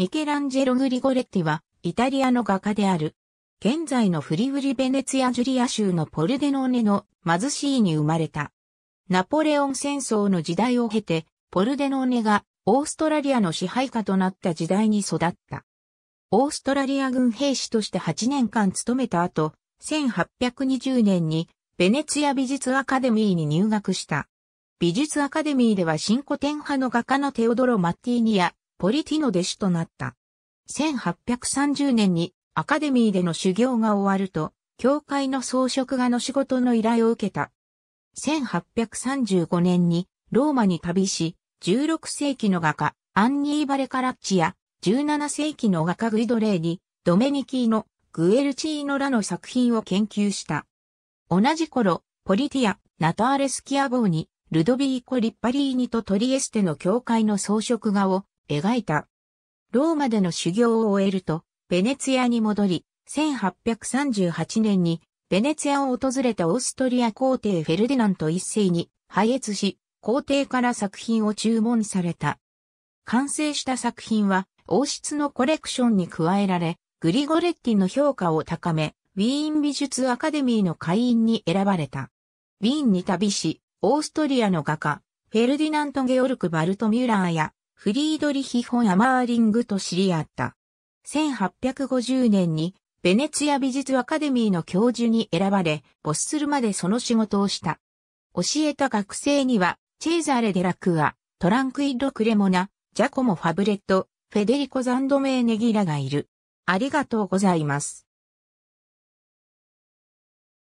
ミケランジェロ・グリゴレッティは、イタリアの画家である。現在のフリウリ・ベネツィア・ジュリア州のポルデノーネの貧しいに生まれた。ナポレオン戦争の時代を経て、ポルデノーネがオーストラリアの支配下となった時代に育った。オーストラリア軍兵士として8年間勤めた後、1820年にベネツィア美術アカデミーに入学した。美術アカデミーでは新古典派の画家のテオドロ・マッティーニやポリティの弟子となった。1830年にアカデミーでの修行が終わると、教会の装飾画の仕事の依頼を受けた。1835年にローマに旅し、16世紀の画家アンニー・バレカラッチや17世紀の画家グイドレーに、ドメニキーノ、グエルチーノらの作品を研究した。同じ頃、ポリティア、ナターレスキアボーニ、ルドビーコ・リッパリーニとトリエステの教会の装飾画を描いた。ローマでの修行を終えると、ベネツィアに戻り、1838年にベネツィアを訪れたオーストリア皇帝フェルディナント一世に拝謁し、皇帝から作品を注文された。完成した作品は王室のコレクションに加えられ、グリゴレッティの評価を高め、ウィーン美術アカデミーの会員に選ばれた。ウィーンに旅し、オーストリアの画家、フェルディナント・ゲオルク・バルト・ミュラーや、フリードリヒ・ホン・アマーリングと知り合った。1850年にベネツィア美術アカデミーの教授に選ばれ、没するまでその仕事をした。教えた学生には、チェーザーレ・デラクア、トランクイッド・クレモナ、ジャコモ・ファブレット、フェデリコ・ザンドメーネギラがいる。ありがとうございます。